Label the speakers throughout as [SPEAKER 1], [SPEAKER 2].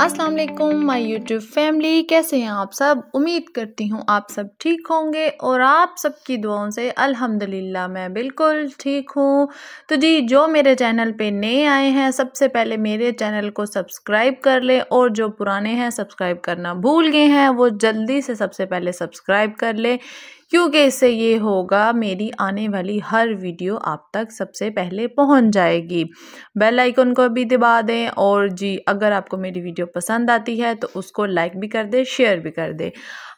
[SPEAKER 1] अस्सलाम वालेकुम my YouTube family कैसे हैं आप सब उम्मीद करती हूँ आप सब ठीक होंगे और आप सबकी दुआओं से अल्हम्दुलिल्लाह मैं बिल्कुल ठीक हूँ तो जी जो मेरे चैनल पे नए आए हैं सबसे पहले मेरे चैनल को सब्सक्राइब कर लें और जो पुराने हैं सब्सक्राइब करना भूल गए हैं वो जल्दी से सबसे पहले सब्सक्राइब कर लें क्योंकि इससे ये होगा मेरी आने वाली हर वीडियो आप तक सबसे पहले पहुंच जाएगी बेल आइकन को भी दबा दें और जी अगर आपको मेरी वीडियो पसंद आती है तो उसको लाइक भी कर दें शेयर भी कर दें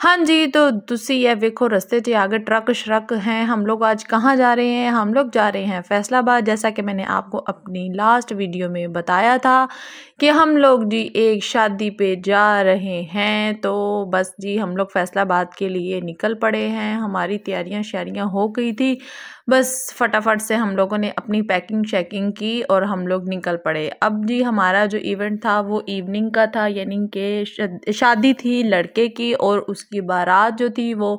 [SPEAKER 1] हाँ जी तो तुम यह देखो रस्ते से आगे ट्रक श्रक हैं हम लोग आज कहाँ जा रहे हैं हम लोग जा रहे हैं फैसलाबाद जैसा कि मैंने आपको अपनी लास्ट वीडियो में बताया था कि हम लोग जी एक शादी पे जा रहे हैं तो बस जी हम लोग फैसलाबाद के लिए निकल पड़े हैं हमारी तैयारियां श्यारियाँ हो गई थी बस फटाफट से हम लोगों ने अपनी पैकिंग चेकिंग की और हम लोग निकल पड़े अब जी हमारा जो इवेंट था वो इवनिंग का था यानी कि शादी थी लड़के की और उसकी बारात जो थी वो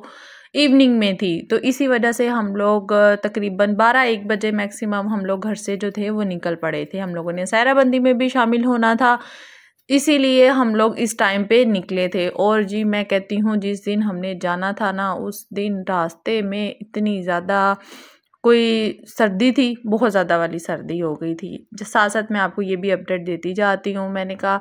[SPEAKER 1] इवनिंग में थी तो इसी वजह से हम लोग तकरीबन बारह एक बजे मैक्सिमम हम लोग घर से जो थे वो निकल पड़े थे हम लोगों ने सैराबंदी में भी शामिल होना था इसीलिए हम लोग इस टाइम पे निकले थे और जी मैं कहती हूँ जिस दिन हमने जाना था ना उस दिन रास्ते में इतनी ज़्यादा कोई सर्दी थी बहुत ज़्यादा वाली सर्दी हो गई थी साथ साथ मैं आपको ये भी अपडेट देती जाती हूँ मैंने कहा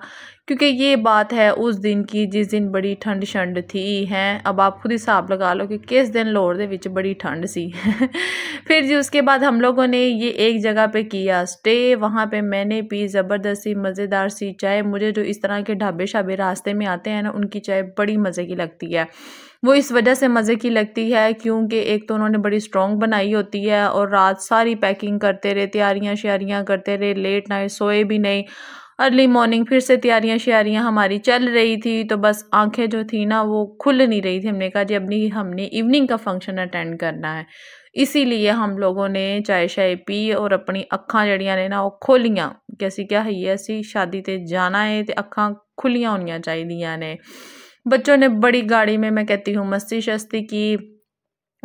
[SPEAKER 1] क्योंकि ये बात है उस दिन की जिस दिन बड़ी ठंड शंड थी हैं अब आप खुद हिसाब लगा लो कि किस दिन लाहौर के बच्चे बड़ी ठंड सी फिर जी उसके बाद हम लोगों ने ये एक जगह पे किया स्टे वहाँ पे मैंने पी ज़बरदस्ती मज़ेदार सी चाय मुझे जो इस तरह के ढाबे शाबे रास्ते में आते हैं ना उनकी चाय बड़ी मज़े की लगती है वो इस वजह से मज़े की लगती है क्योंकि एक तो उन्होंने बड़ी स्ट्रॉन्ग बनाई होती है और रात सारी पैकिंग करते रहे तैयारियाँ श्यारियाँ करते रहे लेट नाइट सोए भी नहीं अर्ली मॉर्निंग फिर से तैयारियां श्यारियाँ हमारी चल रही थी तो बस आंखें जो थी ना वो खुल नहीं रही थी हमने कहा जी अपनी हमने इवनिंग का फंक्शन अटेंड करना है इसीलिए हम लोगों ने चाय शाय पी और अपनी अखा जड़ियाँ ने ना वो खोलियाँ कि असी क्या है असी शादी ते जाना है तो अखा खुलियाँ होनी चाहिए ने बच्चों ने बड़ी गाड़ी में मैं कहती हूँ मस्ती शस्ती की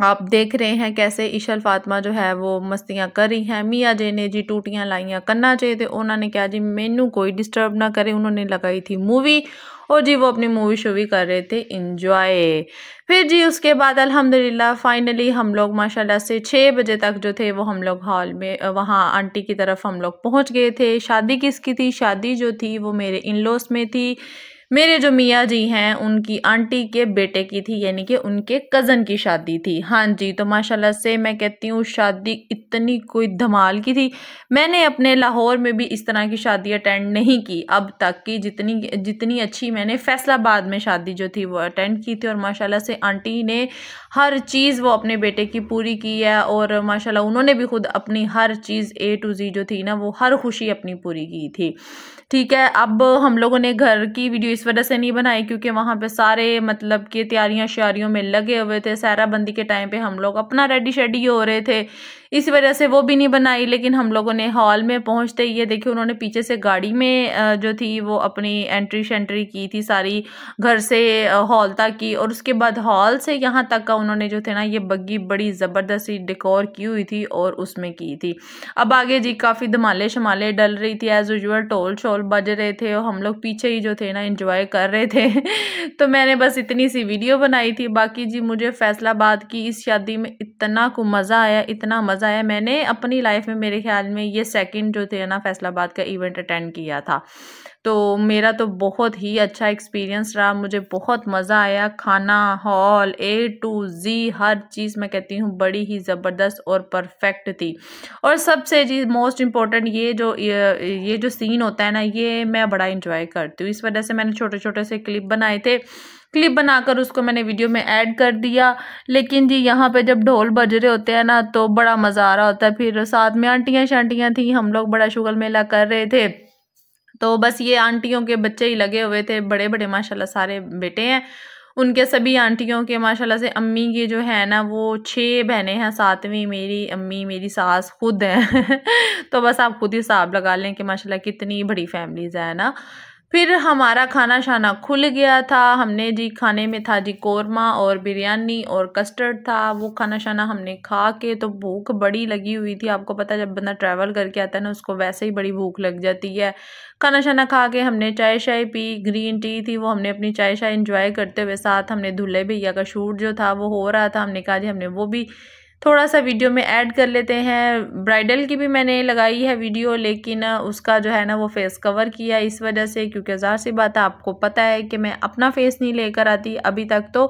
[SPEAKER 1] आप देख रहे हैं कैसे इशल फातमा जो है वो मस्तियाँ कर रही हैं मियाँ जे ने जी टूटियाँ लाइयाँ करना चाहिए थे उन्होंने कहा जी मैनू कोई डिस्टर्ब ना करे उन्होंने लगाई थी मूवी और जी वो अपनी मूवी शूवी कर रहे थे इंजॉय फिर जी उसके बाद अल्हम्दुलिल्लाह फाइनली हम लोग माशाल्लाह से छः बजे तक जो थे वो हम लोग हॉल में वहाँ आंटी की तरफ हम लोग पहुँच गए थे शादी किसकी थी शादी जो थी वो मेरे इन लॉस में थी मेरे जो मियाँ जी हैं उनकी आंटी के बेटे की थी यानी कि उनके कज़न की शादी थी हाँ जी तो माशाल्लाह से मैं कहती हूँ शादी इतनी कोई धमाल की थी मैंने अपने लाहौर में भी इस तरह की शादी अटेंड नहीं की अब तक की जितनी जितनी अच्छी मैंने फैसलाबाद में शादी जो थी वो अटेंड की थी और माशाला से आंटी ने हर चीज़ वो अपने बेटे की पूरी की है और माशाला उन्होंने भी खुद अपनी हर चीज़ ए टू जी जो थी ना वो हर खुशी अपनी पूरी की थी ठीक है अब हम लोगों ने घर की वीडियो इस वजह से नहीं बनाए क्योंकि वहाँ पे सारे मतलब कि तैयारियाँ श्यारियों में लगे हुए थे सहराबंदी के टाइम पे हम लोग अपना रेडी शेडी हो रहे थे इस वजह से वो भी नहीं बनाई लेकिन हम लोगों ने हॉल में पहुँचते ये देखिए उन्होंने पीछे से गाड़ी में जो थी वो अपनी एंट्री शेंट्री की थी सारी घर से हॉल तक की और उसके बाद हॉल से यहाँ तक का उन्होंने जो थे ना ये बग्गी बड़ी ज़बरदस्ती डेकोर की हुई थी और उसमें की थी अब आगे जी काफ़ी धमाले शमाले डल रही थी एज़ यूजल टोल शोल बज रहे थे और हम लोग पीछे ही जो थे ना इन्जॉय कर रहे थे तो मैंने बस इतनी सी वीडियो बनाई थी बाकी जी मुझे फैसलाबाद की इस शादी में इतना को मज़ा आया इतना मज़ा मुआवजा है मैंने अपनी लाइफ में मेरे ख्याल में ये सेकंड जो थे ना फैसलाबाद का इवेंट अटेंड किया था तो मेरा तो बहुत ही अच्छा एक्सपीरियंस रहा मुझे बहुत मज़ा आया खाना हॉल ए टू जी हर चीज़ मैं कहती हूँ बड़ी ही ज़बरदस्त और परफेक्ट थी और सबसे जी मोस्ट इम्पॉर्टेंट ये जो ये, ये जो सीन होता है ना ये मैं बड़ा इंजॉय करती हूँ इस वजह से मैंने छोटे छोटे से क्लिप बनाए थे क्लिप बनाकर उसको मैंने वीडियो में ऐड कर दिया लेकिन जी यहाँ पे जब ढोल बज रहे होते हैं ना तो बड़ा मज़ा आ रहा होता है फिर साथ में आंटियाँ शांटियाँ थी हम लोग बड़ा शुगल मेला कर रहे थे तो बस ये आंटियों के बच्चे ही लगे हुए थे बड़े बड़े माशाला सारे बेटे हैं उनके सभी आंटियों के माशाल्लाह से अम्मी की जो है ना वो छः बहनें हैं सातवीं मेरी अम्मी मेरी सास खुद हैं तो बस आप खुद ही हिसाब लगा लें कि माशाल्लाह कितनी बड़ी फैमिलीज़ है ना फिर हमारा खाना शाना खुल गया था हमने जी खाने में था जी कौरमा और बिरयानी और कस्टर्ड था वो खाना शाना हमने खा के तो भूख बड़ी लगी हुई थी आपको पता जब बंदा ट्रैवल करके आता है ना उसको वैसे ही बड़ी भूख लग जाती है खाना शाना खा के हमने चाय शाय पी ग्रीन टी थी वो हमने अपनी चाय शाय इंजॉय करते हुए साथ हमने दूल्हे भैया का शूट जो था वो हो रहा था हमने कहा जी हमने वो भी थोड़ा सा वीडियो में ऐड कर लेते हैं ब्राइडल की भी मैंने लगाई है वीडियो लेकिन उसका जो है ना वो फेस कवर किया इस वजह से क्योंकि हज़ार सी बात है आपको पता है कि मैं अपना फेस नहीं लेकर आती अभी तक तो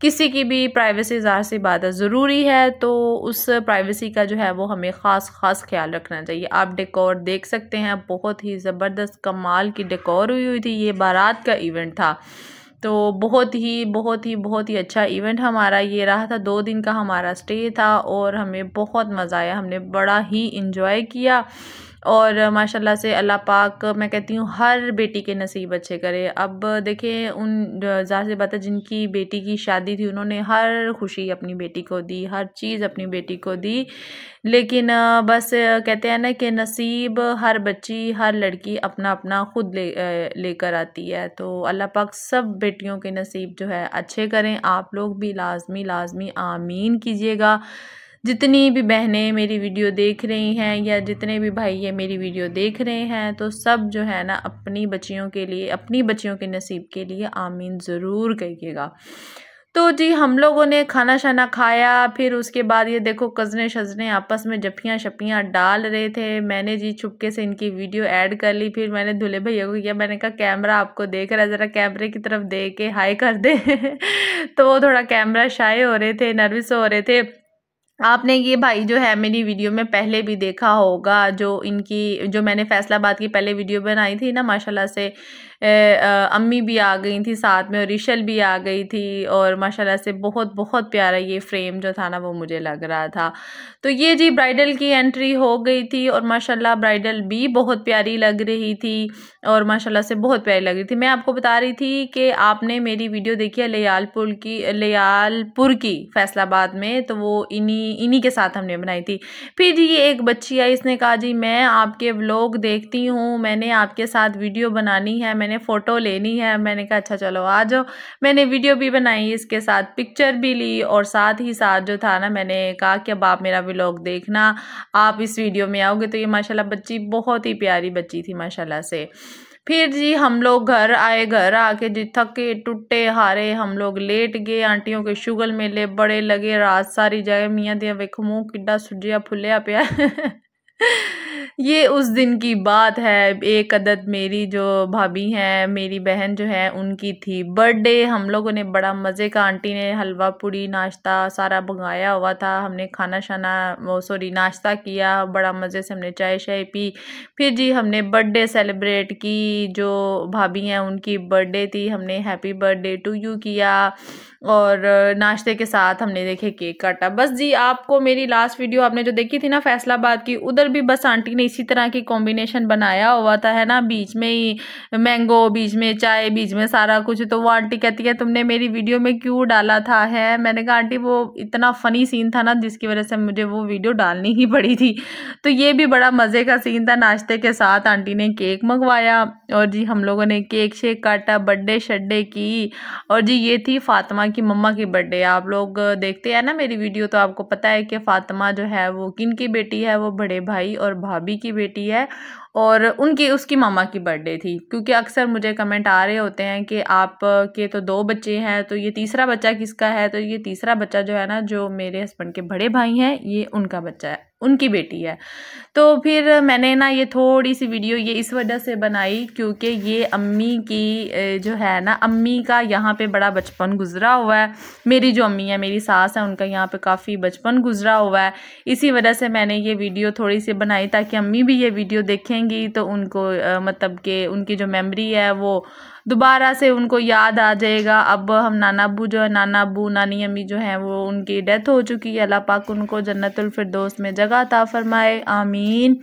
[SPEAKER 1] किसी की भी प्राइवेसी ज़ाहिर सी बात है ज़रूरी है तो उस प्राइवेसी का जो है वो हमें ख़ास ख़ास ख्याल रखना चाहिए आप डेकोर देख सकते हैं बहुत ही ज़बरदस्त कमाल की डेकोर हुई हुई थी ये बारात का इवेंट था तो बहुत ही बहुत ही बहुत ही अच्छा इवेंट हमारा ये रहा था दो दिन का हमारा स्टे था और हमें बहुत मज़ा आया हमने बड़ा ही इन्जॉय किया और माशाल्लाह से अल्लाह पाक मैं कहती हूँ हर बेटी के नसीब अच्छे करे अब देखें उन ज़ाहिर से बात है जिनकी बेटी की शादी थी उन्होंने हर खुशी अपनी बेटी को दी हर चीज़ अपनी बेटी को दी लेकिन बस कहते हैं ना कि नसीब हर बच्ची हर लड़की अपना अपना ख़ुद ले लेकर आती है तो अल्लाह पाक सब बेटियों के नसीब जो है अच्छे करें आप लोग भी लाजमी लाजमी आमीन कीजिएगा जितनी भी बहनें मेरी वीडियो देख रही हैं या जितने भी भाई ये मेरी वीडियो देख रहे हैं तो सब जो है ना अपनी बच्चियों के लिए अपनी बच्चियों के नसीब के लिए आमीन ज़रूर कहिएगा तो जी हम लोगों ने खाना शाना खाया फिर उसके बाद ये देखो कज़ने शजने आपस में जफियाँ शपियाँ डाल रहे थे मैंने जी छुपके से इनकी वीडियो ऐड कर ली फिर मैंने दूल्हे भैया को किया मैंने कहा कैमरा आपको देख रहा है ज़रा कैमरे की तरफ देख के हाई कर दे तो वो थोड़ा कैमरा शाये हो रहे थे नर्वस हो रहे थे आपने ये भाई जो है मेरी वीडियो में पहले भी देखा होगा जो इनकी जो मैंने फैसलाबाद की पहले वीडियो बनाई थी ना माशाल्लाह से अम्मी भी आ गई थी साथ में और रिशल भी आ गई थी और माशाल्लाह से बहुत बहुत प्यारा ये फ्रेम जो था ना वो मुझे लग रहा था तो ये जी ब्राइडल की एंट्री हो गई थी और माशाल्लाह ब्राइडल भी बहुत प्यारी लग रही थी और माशाल्लाह से बहुत प्यारी लग रही थी मैं आपको बता रही थी कि आपने मेरी वीडियो देखी है लयालपुर की लयालपुर की फैसलाबाद में तो वो इन्हीं इन्हीं के साथ हमने बनाई थी फिर जी ये एक बच्ची आई इसने कहा जी मैं आपके ब्लॉग देखती हूँ मैंने आपके साथ वीडियो बनानी है मैंने मैंने फ़ोटो लेनी है मैंने कहा अच्छा चलो आ जाओ मैंने वीडियो भी बनाई इसके साथ पिक्चर भी ली और साथ ही साथ जो था ना मैंने कहा कि अब आप मेरा व्लॉग देखना आप इस वीडियो में आओगे तो ये माशाल्लाह बच्ची बहुत ही प्यारी बच्ची थी माशाल्लाह से फिर जी हम लोग घर आए घर आके जी थके टूटे हारे हम लोग लेट गए आंटियों के शुगल मेले बड़े लगे रात सारी जगह मियाँ दिया वेखो मुँह किड्डा सुजिया फुलिया पिया ये उस दिन की बात है एक अदद मेरी जो भाभी हैं मेरी बहन जो है उनकी थी बर्थडे हम लोगों ने बड़ा मज़े का आंटी ने हलवा पूड़ी नाश्ता सारा भंगाया हुआ था हमने खाना शाना वो सॉरी नाश्ता किया बड़ा मज़े से हमने चाय शाय पी फिर जी हमने बर्थडे सेलिब्रेट की जो भाभी हैं उनकी बर्थडे थी हमने हैप्पी बर्थडे टू यू किया और नाश्ते के साथ हमने देखे केक काटा बस जी आपको मेरी लास्ट वीडियो आपने जो देखी थी ना फैसलाबाद की उधर भी बस आंटी ने इसी तरह की कॉम्बिनेशन बनाया हुआ था है ना बीच में ही मैंगो बीच में चाय बीच में सारा कुछ तो वो आंटी कहती है तुमने मेरी वीडियो में क्यों डाला था है मैंने कहा आंटी वो इतना फ़नी सीन था ना जिसकी वजह से मुझे वो वीडियो डालनी ही पड़ी थी तो ये भी बड़ा मज़े का सीन था नाश्ते के साथ आंटी ने केक मंगवाया और जी हम लोगों ने केक शेक काटा बर्थडे शड्डे की और जी ये थी फातिमा की मम्मा की बर्थडे आप लोग देखते हैं ना मेरी वीडियो तो आपको पता है कि फ़ातिमा जो है वो किन की बेटी है वो बड़े भाई और भाभी की बेटी है और उनकी उसकी मामा की बर्थडे थी क्योंकि अक्सर मुझे कमेंट आ रहे होते हैं कि आप के तो दो बच्चे हैं तो ये तीसरा बच्चा किसका है तो ये तीसरा बच्चा जो है ना जो मेरे हस्बैंड के बड़े भाई हैं ये उनका बच्चा है उनकी बेटी है तो फिर मैंने ना ये थोड़ी सी वीडियो ये इस वजह से बनाई क्योंकि ये अम्मी की जो है ना अम्मी का यहाँ पे बड़ा बचपन गुजरा हुआ है मेरी जो अम्मी है मेरी सास है उनका यहाँ पे काफ़ी बचपन गुजरा हुआ है इसी वजह से मैंने ये वीडियो थोड़ी सी बनाई ताकि अम्मी भी ये वीडियो देखेंगी तो उनको मतलब कि उनकी जो मेमरी है वो दोबारा से उनको याद आ जाएगा अब हम नाना अबू जो है नाना अबू नानी अम्मी जो हैं वो उनकी डेथ हो चुकी है अल्लाह पाक उनको जन्नतुल में जगह जगह अता फ़रमाए आमीन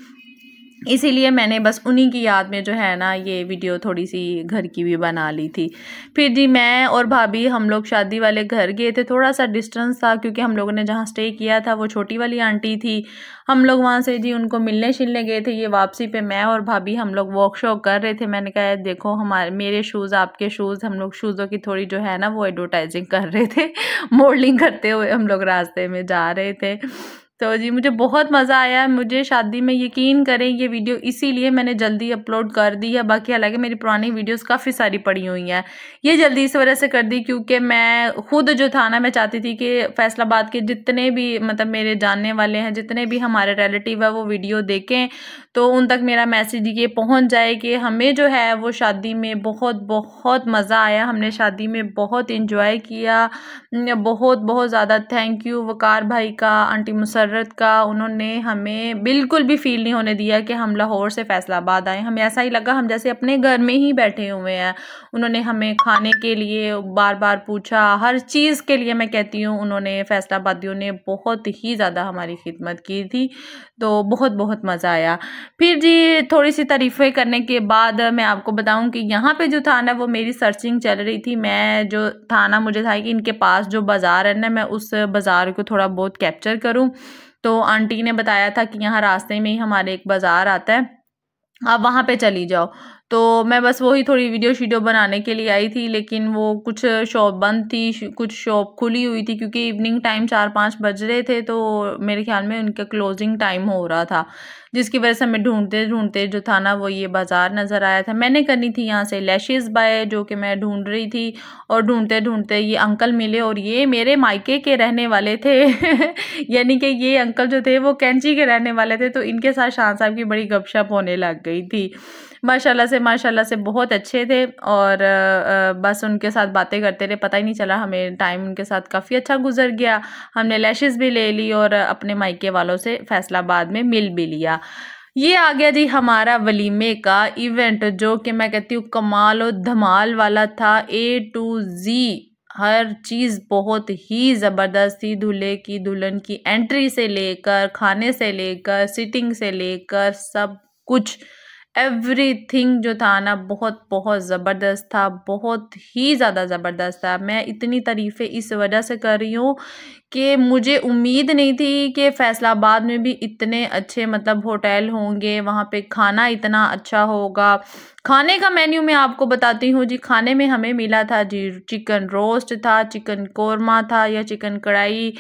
[SPEAKER 1] इसीलिए मैंने बस उन्हीं की याद में जो है ना ये वीडियो थोड़ी सी घर की भी बना ली थी फिर जी मैं और भाभी हम लोग शादी वाले घर गए थे थोड़ा सा डिस्टेंस था क्योंकि हम लोगों ने जहाँ स्टे किया था वो छोटी वाली आंटी थी हम लोग वहाँ से जी उनको मिलने शिलने गए थे ये वापसी पे मैं और भाभी हम लोग वॉक शॉक कर रहे थे मैंने कहा देखो हमारे मेरे शूज़ आपके शूज़ हम लोग शूज़ों की थोड़ी जो है ना वो एडवर्टाइजिंग कर रहे थे मॉडलिंग करते हुए हम लोग रास्ते में जा रहे थे तो जी मुझे बहुत मज़ा आया मुझे शादी में यकीन करें ये वीडियो इसीलिए मैंने जल्दी अपलोड कर दी है बाकी हालांकि मेरी पुरानी वीडियोस काफ़ी सारी पड़ी हुई हैं ये जल्दी इस वजह से कर दी क्योंकि मैं खुद जो था ना मैं चाहती थी कि फैसलाबाद के जितने भी मतलब मेरे जानने वाले हैं जितने भी हमारे रिलेटिव है वो वीडियो देखें तो उन तक मेरा मैसेज ये पहुँच जाए कि हमें जो है वो शादी में बहुत बहुत मज़ा आया हमने शादी में बहुत इंजॉय किया बहुत बहुत ज़्यादा थैंक यू वकार भाई का आंटी मुसर मसर्रत का उन्होंने हमें बिल्कुल भी फील नहीं होने दिया कि हम लाहौर से फैसलाबाद आए हमें ऐसा ही लगा हम जैसे अपने घर में ही बैठे हुए हैं उन्होंने हमें खाने के लिए बार बार पूछा हर चीज़ के लिए मैं कहती हूँ उन्होंने फैसलाबादियों ने बहुत ही ज़्यादा हमारी खिदमत की थी तो बहुत बहुत मज़ा आया फिर जी थोड़ी सी तारीफ़ें करने के बाद मैं आपको बताऊँ कि यहाँ पर जो थाना वो मेरी सर्चिंग चल रही थी मैं जो थाना मुझे था कि इनके पास जो बाज़ार है ना मैं उस बाज़ार को थोड़ा बहुत कैप्चर करूँ तो आंटी ने बताया था कि यहाँ रास्ते में ही हमारे एक बाज़ार आता है आप वहाँ पे चली जाओ तो मैं बस वही थोड़ी वीडियो शीडियो बनाने के लिए आई थी लेकिन वो कुछ शॉप बंद थी कुछ शॉप खुली हुई थी क्योंकि इवनिंग टाइम चार पाँच बज रहे थे तो मेरे ख्याल में उनका क्लोजिंग टाइम हो रहा था जिसकी वजह से हमें ढूंढते ढूंढते जो था ना वो ये बाज़ार नज़र आया था मैंने करनी थी यहाँ से लैशेज़ बाय जो कि मैं ढूंढ रही थी और ढूंढते ढूंढते ये अंकल मिले और ये मेरे मायके के रहने वाले थे यानी कि ये अंकल जो थे वो कैंची के रहने वाले थे तो इनके साथ शाह साहब की बड़ी गपशप होने लग गई थी माशाल्लाह से माशाल्लाह से बहुत अच्छे थे और बस उनके साथ बातें करते रहे पता ही नहीं चला हमें टाइम उनके साथ काफ़ी अच्छा गुजर गया हमने लैशेज़ भी ले ली और अपने मायके वालों से फैसला बाद में मिल भी लिया ये आ गया जी हमारा वलीमे का इवेंट जो कि मैं कहती हूँ कमाल और धमाल वाला था ए टू जी हर चीज़ बहुत ही ज़बरदस्त थी दूल्हे की दुल्हन की एंट्री से लेकर खाने से लेकर सिटिंग से लेकर सब कुछ एवरीथिंग जो था ना बहुत बहुत ज़बरदस्त था बहुत ही ज़्यादा ज़बरदस्त था मैं इतनी तारीफ़ें इस वजह से कर रही हूँ कि मुझे उम्मीद नहीं थी कि फैसलाबाद में भी इतने अच्छे मतलब होटल होंगे वहाँ पे खाना इतना अच्छा होगा खाने का मेन्यू मैं आपको बताती हूँ जी खाने में हमें मिला था जी चिकन रोस्ट था चिकन कौरमा था या चिकन कढ़ाई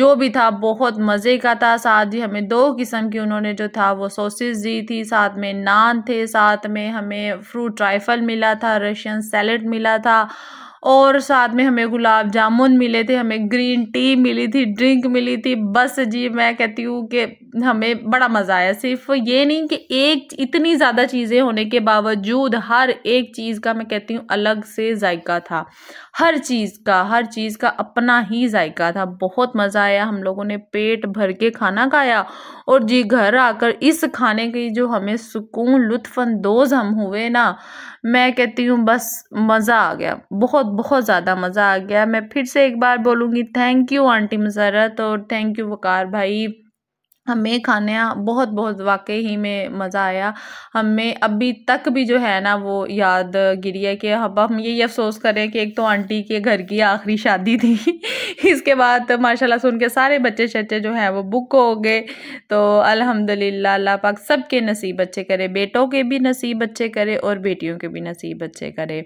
[SPEAKER 1] जो भी था बहुत मज़े का था साथ ही हमें दो किस्म की उन्होंने जो था वो सॉसेस दी थी साथ में नान थे साथ में हमें फ्रूट ट्राइफल मिला था रशियन सैलड मिला था और साथ में हमें गुलाब जामुन मिले थे हमें ग्रीन टी मिली थी ड्रिंक मिली थी बस जी मैं कहती हूँ कि हमें बड़ा मज़ा आया सिर्फ ये नहीं कि एक इतनी ज़्यादा चीज़ें होने के बावजूद हर एक चीज़ का मैं कहती हूँ अलग से जायका था हर चीज़ का हर चीज़ का अपना ही जायका था बहुत मज़ा आया हम लोगों ने पेट भर के खाना खाया और जी घर आकर इस खाने की जो हमें सुकून लुत्फानंदोज़ हम हुए ना मैं कहती हूँ बस मज़ा आ गया बहुत बहुत बहुत ज़्यादा मज़ा आ गया मैं फिर से एक बार बोलूँगी थैंक यू आंटी मसरत और थैंक यू वकार भाई हमें खाने बहुत बहुत वाकई ही में मज़ा आया हमें अभी तक भी जो है ना वो याद गिरी है कि अब हम यही अफसोस करें कि एक तो आंटी के घर की आखिरी शादी थी इसके बाद माशाल्लाह से उनके सारे बच्चे शच्चे जो हैं वो बुक हो गए तो अल्हम्दुलिल्लाह अल्लाह पाक सब के नसीब अच्छे करे बेटों के भी नसीब अच्छे करे और बेटियों के भी नसीब अच्छे करे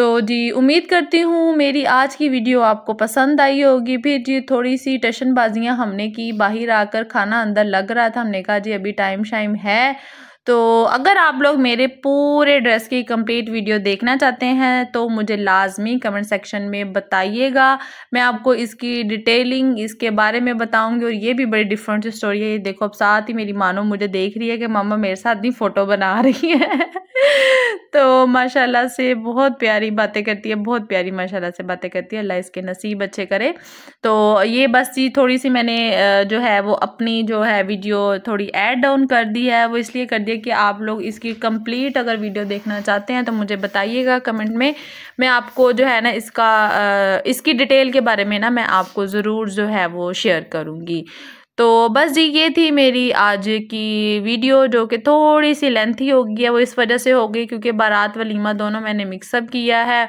[SPEAKER 1] तो जी उम्मीद करती हूँ मेरी आज की वीडियो आपको पसंद आई होगी फिर जी थोड़ी सी टशनबाजियाँ हमने की बाहर आकर खाना अंदर लग रहा था हमने कहा जी अभी टाइम शाइम है तो अगर आप लोग मेरे पूरे ड्रेस की कंप्लीट वीडियो देखना चाहते हैं तो मुझे लाजमी कमेंट सेक्शन में बताइएगा मैं आपको इसकी डिटेलिंग इसके बारे में बताऊंगी और ये भी बड़ी डिफरेंट स्टोरी है ये देखो अब साथ ही मेरी मानो मुझे देख रही है कि मामा मेरे साथ नहीं फ़ोटो बना रही है तो माशाल्लाह से बहुत प्यारी बातें करती है बहुत प्यारी माशाल्लाह से बातें करती है अल्लाह इसके नसीब अच्छे करे तो ये बस जी थोड़ी सी मैंने जो है वो अपनी जो है वीडियो थोड़ी ऐड डाउन कर दी है वो इसलिए कर दिया कि आप लोग इसकी कंप्लीट अगर वीडियो देखना चाहते हैं तो मुझे बताइएगा कमेंट में मैं आपको जो है ना इसका इसकी डिटेल के बारे में ना मैं आपको ज़रूर जो है वो शेयर करूँगी तो बस जी ये थी मेरी आज की वीडियो जो कि थोड़ी सी लेंथी हो गई है वो इस वजह से हो गई क्योंकि बारात वलीमा दोनों मैंने मिक्सअप किया है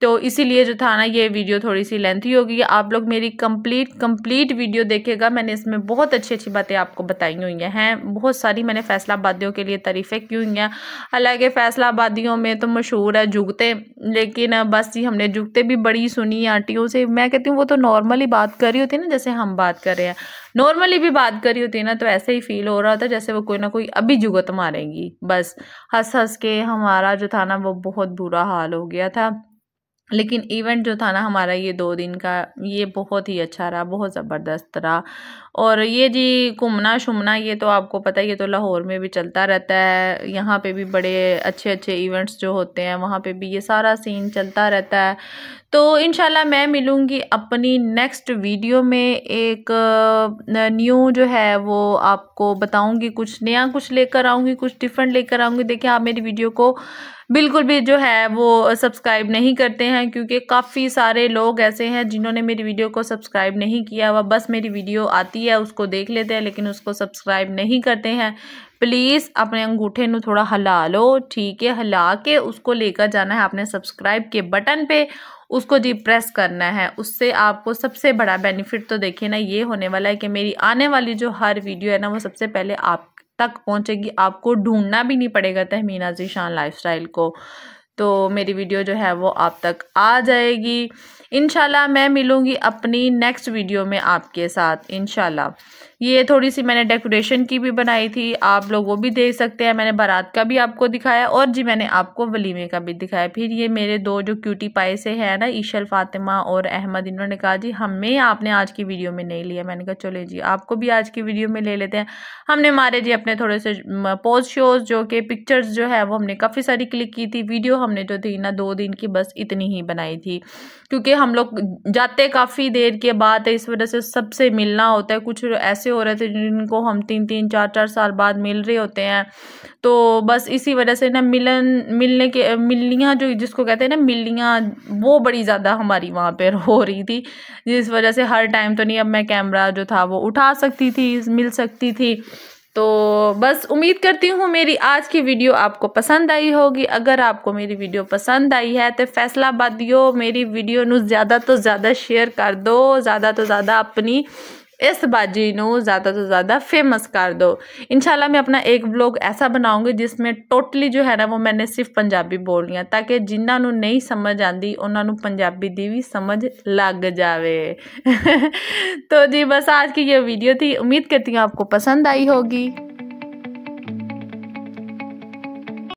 [SPEAKER 1] तो इसीलिए जो था ना ये वीडियो थोड़ी सी लेंथी होगी आप लोग मेरी कंप्लीट कंप्लीट वीडियो देखेगा मैंने इसमें बहुत अच्छी अच्छी बातें आपको बताई हुई हैं बहुत सारी मैंने फैसलाबादियों के लिए तारीफ़ें की हुई हैं हालांकि फैसलाबादियों में तो मशहूर है जुगते लेकिन बस ये हमने जुगते भी बड़ी सुनी आंटियों से मैं कहती हूँ वो तो नॉर्मली बात कर रही होती है ना जैसे हम बात कर रहे हैं नॉर्मली भी बात करी होती है ना तो ऐसे ही फील हो रहा था जैसे वो कोई ना कोई अभी जुगत मारेंगी बस हंस हंस के हमारा जो था ना वो बहुत बुरा हाल हो गया था लेकिन इवेंट जो था ना हमारा ये दो दिन का ये बहुत ही अच्छा रहा बहुत ज़बरदस्त रहा और ये जी घूमना शुमना ये तो आपको पता ही है तो लाहौर में भी चलता रहता है यहाँ पे भी बड़े अच्छे अच्छे इवेंट्स जो होते हैं वहाँ पे भी ये सारा सीन चलता रहता है तो इन मैं मिलूँगी अपनी नेक्स्ट वीडियो में एक न्यू जो है वो आपको बताऊँगी कुछ नया कुछ लेकर आऊँगी कुछ डिफरेंट लेकर आऊँगी देखिए आप मेरी वीडियो को बिल्कुल भी जो है वो सब्सक्राइब नहीं करते हैं क्योंकि काफ़ी सारे लोग ऐसे हैं जिन्होंने मेरी वीडियो को सब्सक्राइब नहीं किया हुआ बस मेरी वीडियो आती आती है उसको देख लेते हैं लेकिन उसको सब्सक्राइब नहीं करते हैं प्लीज़ अपने अंगूठे को थोड़ा हिला लो ठीक है हला के उसको लेकर जाना है अपने सब्सक्राइब के बटन पे उसको जी प्रेस करना है उससे आपको सबसे बड़ा बेनिफिट तो देखिए ना ये होने वाला है कि मेरी आने वाली जो हर वीडियो है ना वो सबसे पहले आप तक पहुंचेगी आपको ढूंढना भी नहीं पड़ेगा तहमीना जीशान लाइफ को तो मेरी वीडियो जो है वो आप तक आ जाएगी इन मैं मिलूँगी अपनी नेक्स्ट वीडियो में आपके साथ इन ये थोड़ी सी मैंने डेकोरेशन की भी बनाई थी आप लोग वो भी देख सकते हैं मैंने बारात का भी आपको दिखाया और जी मैंने आपको वलीमे का भी दिखाया फिर ये मेरे दो जो क्यूटी पाए से है ना ईशल फातिमा और अहमद इन्होंने कहा जी हमें आपने आज की वीडियो में नहीं लिया मैंने कहा चले जी आपको भी आज की वीडियो में ले लेते हैं हमने मारे जी अपने थोड़े से पोज शोज जो कि पिक्चर्स जो है वो हमने काफ़ी सारी क्लिक की थी वीडियो हमने जो थी ना दो दिन की बस इतनी ही बनाई थी क्योंकि हम लोग जाते काफ़ी देर के बाद है इस वजह से सबसे मिलना होता है कुछ ऐसे हो रहे थे जिनको हम तीन तीन चार चार साल बाद मिल रहे होते हैं तो बस इसी वजह से ना मिलन मिलने के मिलियाँ जो जिसको कहते हैं ना मिलियाँ वो बड़ी ज़्यादा हमारी वहाँ पर हो रही थी जिस वजह से हर टाइम तो नहीं अब मैं कैमरा जो था वो उठा सकती थी मिल सकती थी तो बस उम्मीद करती हूँ मेरी आज की वीडियो आपको पसंद आई होगी अगर आपको मेरी वीडियो पसंद आई है तो फैसला बात मेरी वीडियो ज़्यादा तो ज़्यादा शेयर कर दो ज़्यादा तो ज़्यादा अपनी इस बाजी को ज़्यादा से ज़्यादा फेमस कर दो इनशाला मैं अपना एक ब्लॉग ऐसा बनाऊँगी जिसमें टोटली जो है ना वो मैंने सिर्फ पंजाबी बोलनी है ताकि जिन्होंने नहीं समझ आती उन्होंने पंजाबी की भी समझ लग जाए तो जी बस आज की ये वीडियो थी उम्मीद करती हूँ आपको पसंद आई होगी